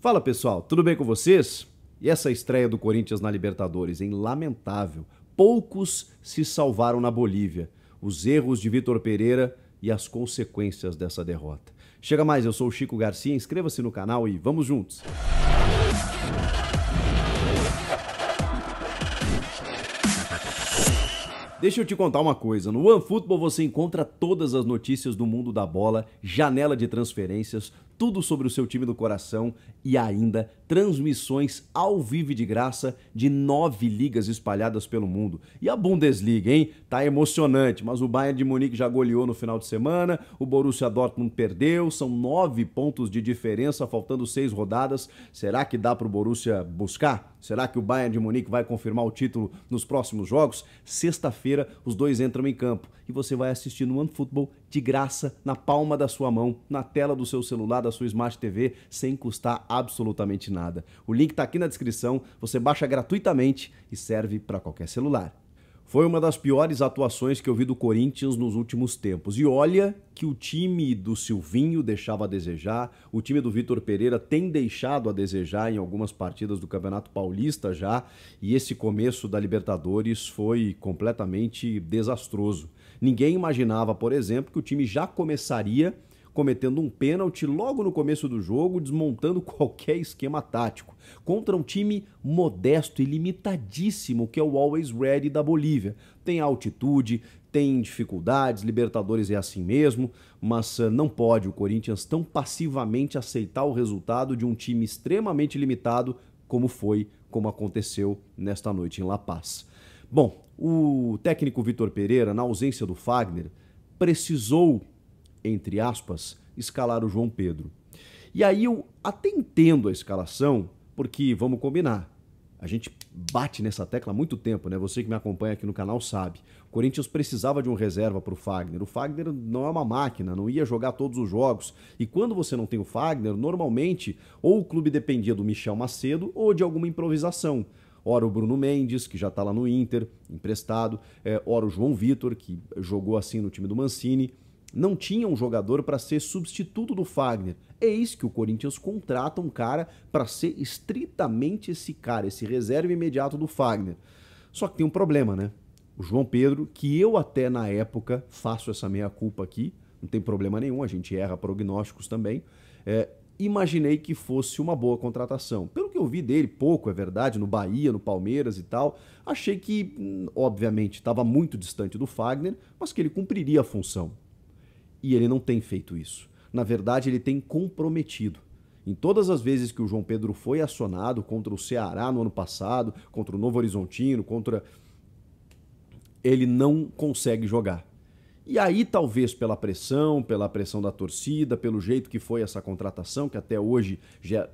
Fala pessoal, tudo bem com vocês? E essa estreia do Corinthians na Libertadores, em lamentável. Poucos se salvaram na Bolívia. Os erros de Vitor Pereira e as consequências dessa derrota. Chega mais, eu sou o Chico Garcia, inscreva-se no canal e vamos juntos! Deixa eu te contar uma coisa. No OneFootball você encontra todas as notícias do mundo da bola, janela de transferências, tudo sobre o seu time do coração e ainda transmissões ao vivo de graça de nove ligas espalhadas pelo mundo. E a Bundesliga, hein? Tá emocionante, mas o Bayern de Munique já goleou no final de semana, o Borussia Dortmund perdeu, são nove pontos de diferença, faltando seis rodadas. Será que dá para o Borussia buscar? Será que o Bayern de Munique vai confirmar o título nos próximos jogos? Sexta-feira, os dois entram em campo e você vai assistir no OneFootball de graça na palma da sua mão, na tela do seu celular, da sua Smart TV, sem custar absolutamente nada. O link está aqui na descrição, você baixa gratuitamente e serve para qualquer celular. Foi uma das piores atuações que eu vi do Corinthians nos últimos tempos. E olha que o time do Silvinho deixava a desejar, o time do Vitor Pereira tem deixado a desejar em algumas partidas do Campeonato Paulista já, e esse começo da Libertadores foi completamente desastroso. Ninguém imaginava, por exemplo, que o time já começaria cometendo um pênalti logo no começo do jogo, desmontando qualquer esquema tático, contra um time modesto e limitadíssimo que é o Always Ready da Bolívia. Tem altitude, tem dificuldades, Libertadores é assim mesmo, mas ah, não pode o Corinthians tão passivamente aceitar o resultado de um time extremamente limitado como foi, como aconteceu nesta noite em La Paz. Bom, o técnico Vitor Pereira, na ausência do Fagner, precisou, entre aspas, escalar o João Pedro. E aí eu até entendo a escalação, porque vamos combinar. A gente bate nessa tecla há muito tempo, né? Você que me acompanha aqui no canal sabe. O Corinthians precisava de um reserva para o Fagner. O Fagner não é uma máquina, não ia jogar todos os jogos. E quando você não tem o Fagner, normalmente ou o clube dependia do Michel Macedo ou de alguma improvisação. Ora o Bruno Mendes, que já está lá no Inter, emprestado. É, ora o João Vitor, que jogou assim no time do Mancini. Não tinha um jogador para ser substituto do Fagner. Eis é que o Corinthians contrata um cara para ser estritamente esse cara, esse reserva imediato do Fagner. Só que tem um problema, né? O João Pedro, que eu até na época faço essa meia culpa aqui, não tem problema nenhum, a gente erra prognósticos também. É, imaginei que fosse uma boa contratação. Pelo que eu vi dele, pouco, é verdade, no Bahia, no Palmeiras e tal, achei que, hum, obviamente, estava muito distante do Fagner, mas que ele cumpriria a função. E ele não tem feito isso. Na verdade, ele tem comprometido. Em todas as vezes que o João Pedro foi acionado contra o Ceará no ano passado, contra o Novo Horizontino, contra. Ele não consegue jogar. E aí, talvez pela pressão, pela pressão da torcida, pelo jeito que foi essa contratação, que até hoje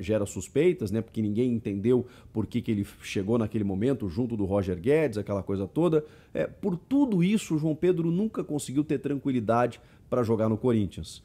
gera suspeitas, né? Porque ninguém entendeu por que, que ele chegou naquele momento junto do Roger Guedes, aquela coisa toda. É, por tudo isso, o João Pedro nunca conseguiu ter tranquilidade para jogar no Corinthians.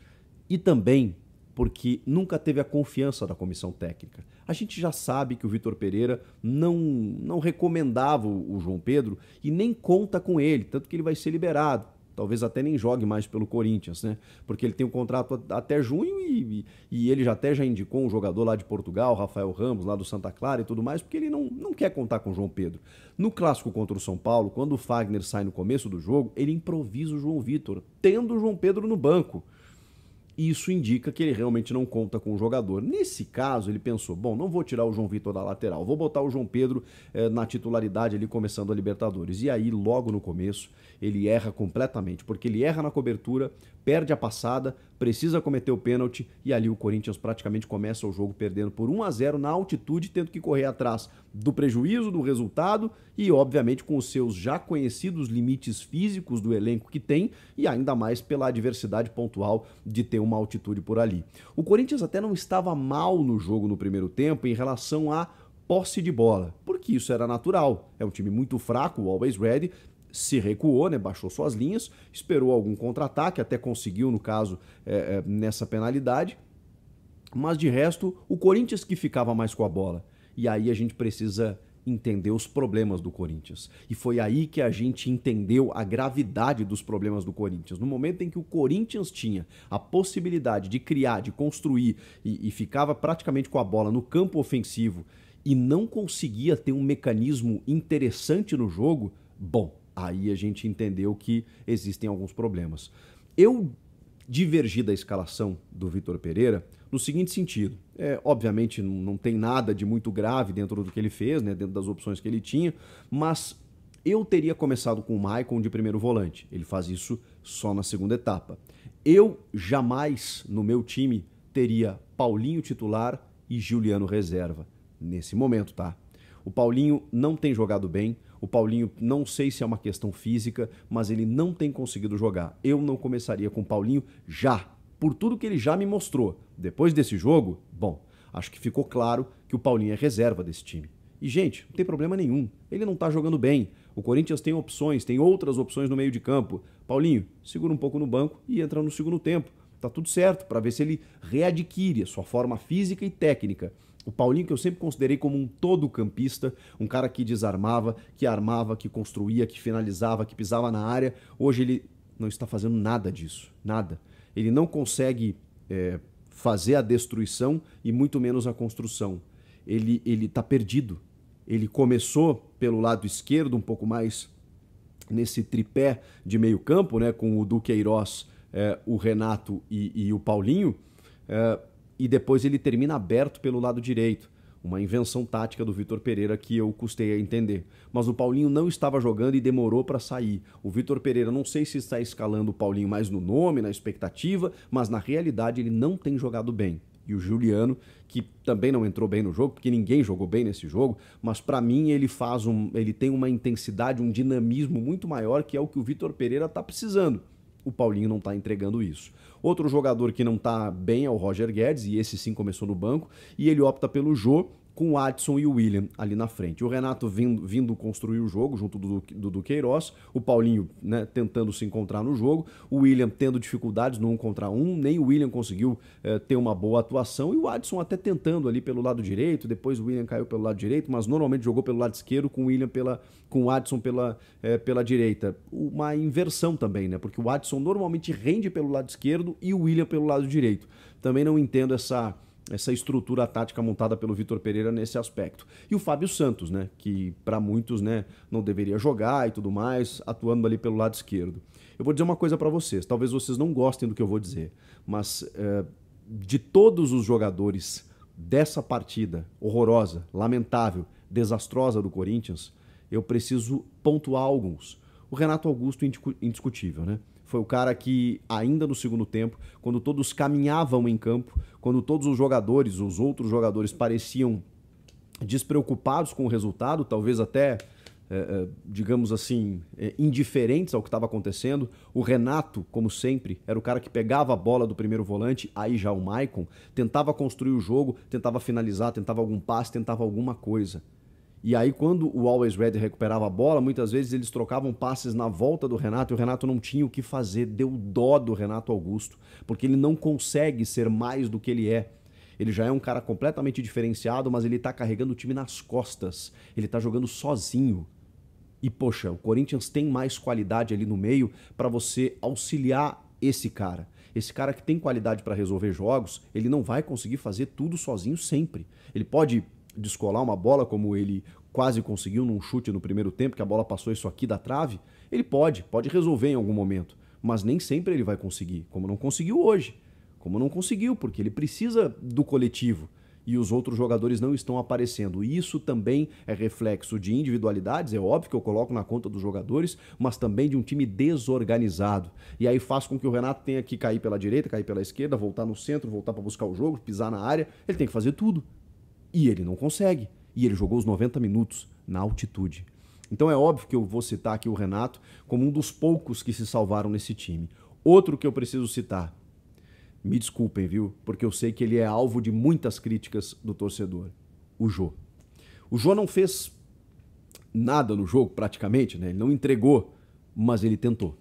E também porque nunca teve a confiança da comissão técnica. A gente já sabe que o Vitor Pereira não, não recomendava o João Pedro e nem conta com ele, tanto que ele vai ser liberado talvez até nem jogue mais pelo Corinthians, né? Porque ele tem um contrato até junho e, e ele já até já indicou um jogador lá de Portugal, Rafael Ramos, lá do Santa Clara e tudo mais, porque ele não, não quer contar com o João Pedro. No clássico contra o São Paulo, quando o Fagner sai no começo do jogo, ele improvisa o João Vitor, tendo o João Pedro no banco isso indica que ele realmente não conta com o jogador. Nesse caso, ele pensou: bom, não vou tirar o João Vitor da lateral, vou botar o João Pedro eh, na titularidade ali começando a Libertadores. E aí, logo no começo, ele erra completamente, porque ele erra na cobertura, perde a passada, precisa cometer o pênalti e ali o Corinthians praticamente começa o jogo perdendo por 1 a 0 na altitude, tendo que correr atrás do prejuízo, do resultado e, obviamente, com os seus já conhecidos limites físicos do elenco que tem e ainda mais pela adversidade pontual de ter uma uma altitude por ali. O Corinthians até não estava mal no jogo no primeiro tempo em relação à posse de bola, porque isso era natural. É um time muito fraco, o Always Ready, se recuou, né, baixou suas linhas, esperou algum contra-ataque, até conseguiu, no caso, é, é, nessa penalidade. Mas de resto, o Corinthians que ficava mais com a bola. E aí a gente precisa entender os problemas do Corinthians. E foi aí que a gente entendeu a gravidade dos problemas do Corinthians. No momento em que o Corinthians tinha a possibilidade de criar, de construir e, e ficava praticamente com a bola no campo ofensivo e não conseguia ter um mecanismo interessante no jogo, bom, aí a gente entendeu que existem alguns problemas. Eu divergi da escalação do Vitor Pereira no seguinte sentido: é, obviamente não tem nada de muito grave dentro do que ele fez, né, dentro das opções que ele tinha, mas eu teria começado com o Maicon de primeiro volante. Ele faz isso só na segunda etapa. Eu jamais no meu time teria Paulinho titular e Juliano reserva nesse momento, tá? O Paulinho não tem jogado bem. O Paulinho, não sei se é uma questão física, mas ele não tem conseguido jogar. Eu não começaria com o Paulinho já por tudo que ele já me mostrou. Depois desse jogo, bom, acho que ficou claro que o Paulinho é reserva desse time. E, gente, não tem problema nenhum. Ele não tá jogando bem. O Corinthians tem opções, tem outras opções no meio de campo. Paulinho, segura um pouco no banco e entra no segundo tempo. Tá tudo certo, para ver se ele readquire a sua forma física e técnica. O Paulinho, que eu sempre considerei como um todo-campista, um cara que desarmava, que armava, que construía, que finalizava, que pisava na área, hoje ele não está fazendo nada disso. Nada ele não consegue é, fazer a destruição e muito menos a construção. Ele ele está perdido. Ele começou pelo lado esquerdo um pouco mais nesse tripé de meio campo, né, com o Duqueiroz, é, o Renato e, e o Paulinho, é, e depois ele termina aberto pelo lado direito. Uma invenção tática do Vitor Pereira que eu custei a entender. Mas o Paulinho não estava jogando e demorou para sair. O Vitor Pereira não sei se está escalando o Paulinho mais no nome, na expectativa, mas na realidade ele não tem jogado bem. E o Juliano, que também não entrou bem no jogo, porque ninguém jogou bem nesse jogo, mas para mim ele faz um, ele tem uma intensidade, um dinamismo muito maior que é o que o Vitor Pereira está precisando. O Paulinho não está entregando isso. Outro jogador que não está bem é o Roger Guedes, e esse sim começou no banco, e ele opta pelo Jô, com o Adson e o William ali na frente. O Renato vindo, vindo construir o jogo junto do, do, do Queiroz, o Paulinho né, tentando se encontrar no jogo, o William tendo dificuldades no um contra um, nem o William conseguiu eh, ter uma boa atuação e o Adson até tentando ali pelo lado direito, depois o William caiu pelo lado direito, mas normalmente jogou pelo lado esquerdo com o William pela, com o Adson pela, eh, pela direita. Uma inversão também, né? Porque o Adson normalmente rende pelo lado esquerdo e o William pelo lado direito. Também não entendo essa essa estrutura tática montada pelo Vitor Pereira nesse aspecto. E o Fábio Santos, né, que para muitos né, não deveria jogar e tudo mais, atuando ali pelo lado esquerdo. Eu vou dizer uma coisa para vocês, talvez vocês não gostem do que eu vou dizer, mas é, de todos os jogadores dessa partida horrorosa, lamentável, desastrosa do Corinthians, eu preciso pontuar alguns. O Renato Augusto, indiscutível, né? foi o cara que, ainda no segundo tempo, quando todos caminhavam em campo, quando todos os jogadores, os outros jogadores, pareciam despreocupados com o resultado, talvez até, eh, eh, digamos assim, eh, indiferentes ao que estava acontecendo. O Renato, como sempre, era o cara que pegava a bola do primeiro volante, aí já o Maicon, tentava construir o jogo, tentava finalizar, tentava algum passe, tentava alguma coisa. E aí, quando o Always Red recuperava a bola, muitas vezes eles trocavam passes na volta do Renato e o Renato não tinha o que fazer. Deu dó do Renato Augusto, porque ele não consegue ser mais do que ele é. Ele já é um cara completamente diferenciado, mas ele está carregando o time nas costas. Ele está jogando sozinho. E, poxa, o Corinthians tem mais qualidade ali no meio para você auxiliar esse cara. Esse cara que tem qualidade para resolver jogos, ele não vai conseguir fazer tudo sozinho sempre. Ele pode descolar uma bola, como ele quase conseguiu num chute no primeiro tempo, que a bola passou isso aqui da trave, ele pode, pode resolver em algum momento, mas nem sempre ele vai conseguir, como não conseguiu hoje, como não conseguiu, porque ele precisa do coletivo e os outros jogadores não estão aparecendo. Isso também é reflexo de individualidades, é óbvio que eu coloco na conta dos jogadores, mas também de um time desorganizado. E aí faz com que o Renato tenha que cair pela direita, cair pela esquerda, voltar no centro, voltar para buscar o jogo, pisar na área. Ele tem que fazer tudo. E ele não consegue. E ele jogou os 90 minutos na altitude. Então é óbvio que eu vou citar aqui o Renato como um dos poucos que se salvaram nesse time. Outro que eu preciso citar, me desculpem, viu? Porque eu sei que ele é alvo de muitas críticas do torcedor. O Jô. O Jô não fez nada no jogo, praticamente, né? Ele não entregou, mas ele tentou.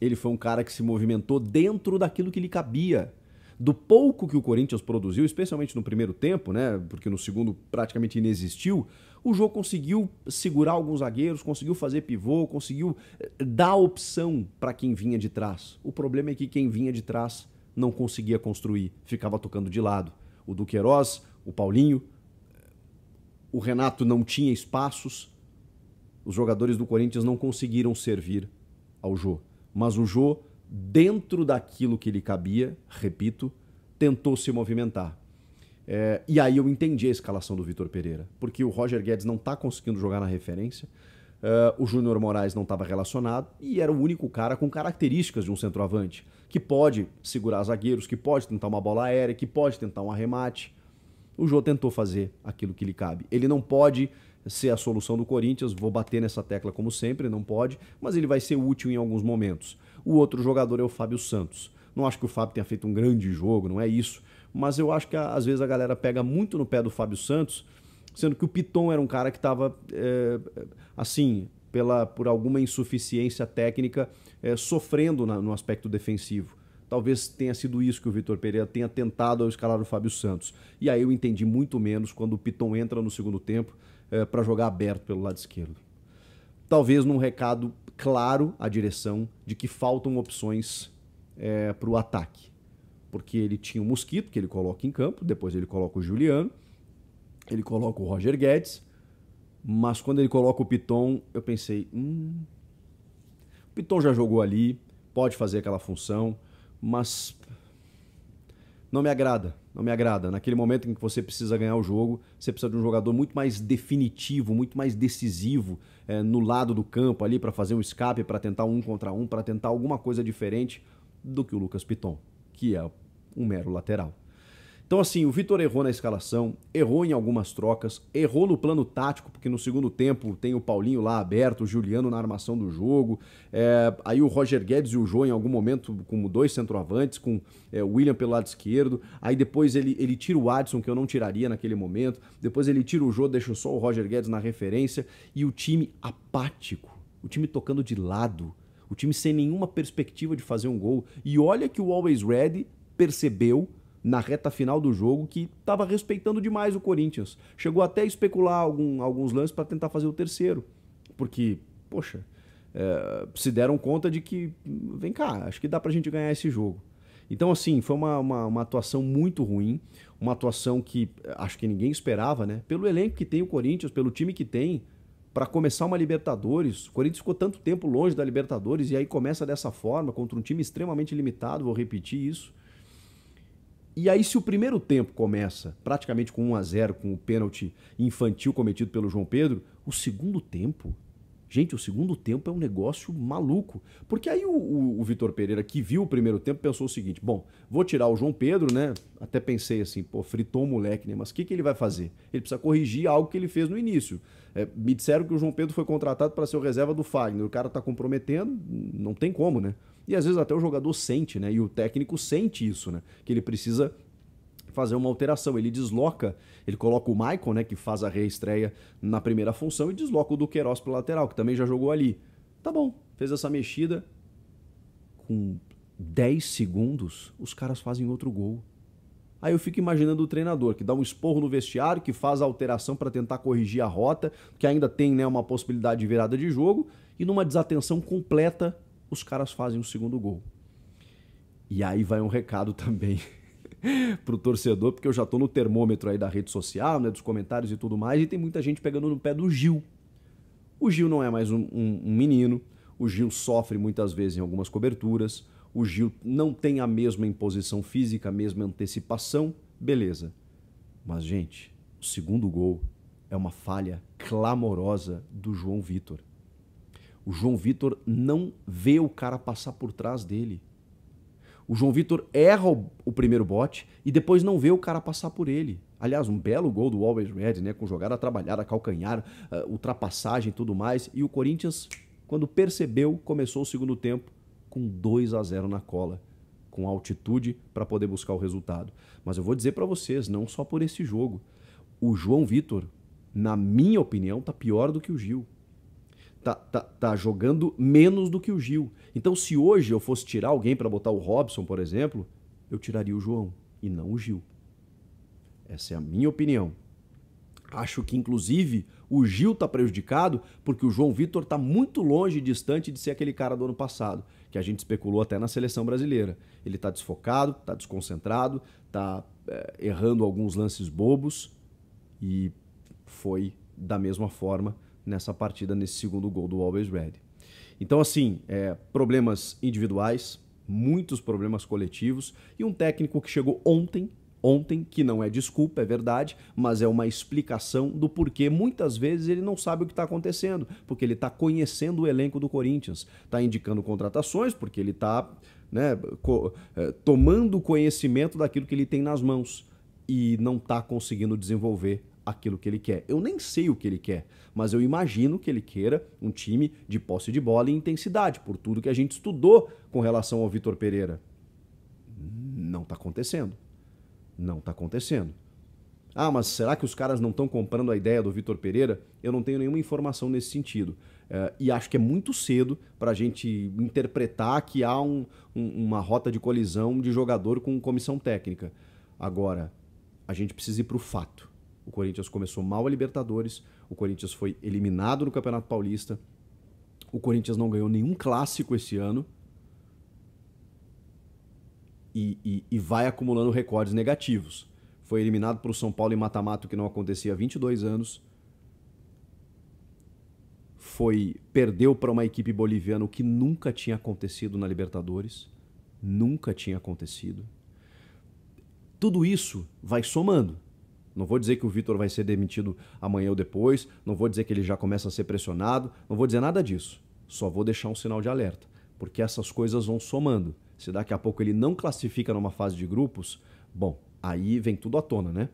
Ele foi um cara que se movimentou dentro daquilo que lhe cabia do pouco que o Corinthians produziu, especialmente no primeiro tempo, né? Porque no segundo praticamente inexistiu, o jogo conseguiu segurar alguns zagueiros, conseguiu fazer pivô, conseguiu eh, dar opção para quem vinha de trás. O problema é que quem vinha de trás não conseguia construir, ficava tocando de lado. O Duqueiroz, o Paulinho, o Renato não tinha espaços. Os jogadores do Corinthians não conseguiram servir ao Jô. Mas o Jô dentro daquilo que lhe cabia, repito, tentou se movimentar. É, e aí eu entendi a escalação do Vitor Pereira, porque o Roger Guedes não está conseguindo jogar na referência, é, o Júnior Moraes não estava relacionado e era o único cara com características de um centroavante, que pode segurar zagueiros, que pode tentar uma bola aérea, que pode tentar um arremate. O Jô tentou fazer aquilo que lhe cabe. Ele não pode ser a solução do Corinthians, vou bater nessa tecla como sempre, não pode, mas ele vai ser útil em alguns momentos. O outro jogador é o Fábio Santos. Não acho que o Fábio tenha feito um grande jogo, não é isso. Mas eu acho que às vezes a galera pega muito no pé do Fábio Santos, sendo que o Piton era um cara que estava, é, eh, assim, pela, por alguma insuficiência técnica, é, sofrendo na, no aspecto defensivo. Talvez tenha sido isso que o Vitor Pereira tenha tentado ao escalar o Fábio Santos. E aí eu entendi muito menos quando o Piton entra no segundo tempo é, eh, para jogar aberto pelo lado esquerdo. Talvez num recado claro a direção de que faltam opções é, para o ataque. Porque ele tinha o Mosquito, que ele coloca em campo, depois ele coloca o Juliano, ele coloca o Roger Guedes, mas quando ele coloca o Piton, eu pensei, hum, o Piton já jogou ali, pode fazer aquela função, mas não me agrada. Não me agrada. Naquele momento em que você precisa ganhar o jogo, você precisa de um jogador muito mais definitivo, muito mais decisivo é, no lado do campo ali para fazer um escape, para tentar um contra um, para tentar alguma coisa diferente do que o Lucas Piton, que é um mero lateral. Então, assim, o Vitor errou na escalação, errou em algumas trocas, errou no plano tático, porque no segundo tempo tem o Paulinho lá aberto, o Juliano na armação do jogo, é, aí o Roger Guedes e o Jô em algum momento como dois centroavantes, com é, o William pelo lado esquerdo, aí depois ele, ele tira o Adson, que eu não tiraria naquele momento, depois ele tira o Jô, deixa só o Roger Guedes na referência, e o time apático, o time tocando de lado, o time sem nenhuma perspectiva de fazer um gol. E olha que o Always Ready percebeu na reta final do jogo que estava respeitando demais o Corinthians. Chegou até a especular algum, alguns lances para tentar fazer o terceiro, porque, poxa, é, se deram conta de que, vem cá, acho que dá para a gente ganhar esse jogo. Então, assim, foi uma, uma, uma, atuação muito ruim, uma atuação que eh, acho que ninguém esperava, né? Pelo elenco que tem o Corinthians, pelo time que tem, para começar uma Libertadores, o Corinthians ficou tanto tempo longe da Libertadores e aí começa dessa forma, contra um time extremamente limitado, vou repetir isso. E aí, se o primeiro tempo começa praticamente com 1 a 0 com o pênalti infantil cometido pelo João Pedro, o segundo tempo. Gente, o segundo tempo é um negócio maluco. Porque aí o, o, o Vitor Pereira, que viu o primeiro tempo, pensou o seguinte: bom, vou tirar o João Pedro, né? Até pensei assim, pô, fritou o moleque, né? Mas o que, que ele vai fazer? Ele precisa corrigir algo que ele fez no início. É, me disseram que o João Pedro foi contratado para ser o reserva do Fagner. O cara tá comprometendo, não tem como, né? E às vezes até o jogador sente, né? E o técnico sente isso, né? Que ele precisa fazer uma alteração. Ele desloca, ele coloca o Michael, né, que faz a reestreia na primeira função, e desloca o Duqueiroz para lateral, que também já jogou ali. Tá bom, fez essa mexida. Com 10 segundos, os caras fazem outro gol. Aí eu fico imaginando o treinador que dá um esporro no vestiário, que faz a alteração para tentar corrigir a rota, que ainda tem né, uma possibilidade de virada de jogo, e numa desatenção completa os caras fazem o segundo gol. E aí vai um recado também para o torcedor, porque eu já estou no termômetro aí da rede social, né, dos comentários e tudo mais, e tem muita gente pegando no pé do Gil. O Gil não é mais um, um, um menino, o Gil sofre muitas vezes em algumas coberturas, o Gil não tem a mesma imposição física, a mesma antecipação, beleza. Mas, gente, o segundo gol é uma falha clamorosa do João Vitor. O João Vitor não vê o cara passar por trás dele. O João Vitor erra o, o, primeiro bote e depois não vê o cara passar por ele. Aliás, um belo gol do Always Red, né? Com jogada trabalhada, calcanhar, uh, ultrapassagem e tudo mais. E o Corinthians, quando percebeu, começou o segundo tempo com 2 a 0 na cola. Com altitude para poder buscar o resultado. Mas eu vou dizer para vocês, não só por esse jogo. O João Vitor, na minha opinião, tá pior do que o Gil tá, tá, tá jogando menos do que o Gil. Então, se hoje eu fosse tirar alguém para botar o Robson, por exemplo, eu tiraria o João e não o Gil. Essa é a minha opinião. Acho que, inclusive, o Gil está prejudicado porque o João Vitor está muito longe e distante de ser aquele cara do ano passado, que a gente especulou até na seleção brasileira. Ele está desfocado, está desconcentrado, está é, eh, errando alguns lances bobos e foi da mesma forma nessa partida, nesse segundo gol do Always Ready. Então, assim, é, problemas individuais, muitos problemas coletivos e um técnico que chegou ontem ontem, que não é desculpa, é verdade, mas é uma explicação do porquê muitas vezes ele não sabe o que está acontecendo, porque ele está conhecendo o elenco do Corinthians, está indicando contratações, porque ele está né, co é, tomando conhecimento daquilo que ele tem nas mãos e não está conseguindo desenvolver aquilo que ele quer. Eu nem sei o que ele quer, mas eu imagino que ele queira um time de posse de bola e intensidade, por tudo que a gente estudou com relação ao Vitor Pereira. Não está acontecendo. Não está acontecendo. Ah, mas será que os caras não estão comprando a ideia do Vitor Pereira? Eu não tenho nenhuma informação nesse sentido. Eh, e acho que é muito cedo para a gente interpretar que há um, um, uma rota de colisão de jogador com comissão técnica. Agora, a gente precisa ir para o fato. O Corinthians começou mal a Libertadores, o Corinthians foi eliminado no Campeonato Paulista, o Corinthians não ganhou nenhum clássico esse ano e, e, e vai acumulando recordes negativos. Foi eliminado para o São Paulo em mata-mata, que não acontecia há 22 anos. Foi perdeu para uma equipe boliviana, o que nunca tinha acontecido na Libertadores. Nunca tinha acontecido. Tudo isso vai somando. Não vou dizer que o Vitor vai ser demitido amanhã ou depois, não vou dizer que ele já começa a ser pressionado, não vou dizer nada disso. Só vou deixar um sinal de alerta, porque essas coisas vão somando. Se daqui a pouco ele não classifica numa fase de grupos, bom, aí vem tudo à tona, né?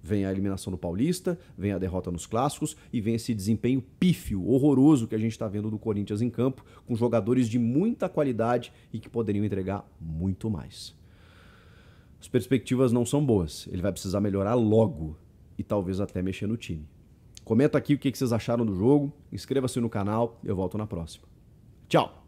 Vem a eliminação do Paulista, vem a derrota nos clássicos e vem esse desempenho pífio, horroroso que a gente está vendo do Corinthians em campo, com jogadores de muita qualidade e que poderiam entregar muito mais as perspectivas não são boas. Ele vai precisar melhorar logo e talvez até mexer no time. Comenta aqui o que vocês acharam do jogo, inscreva-se no canal, eu volto na próxima. Tchau!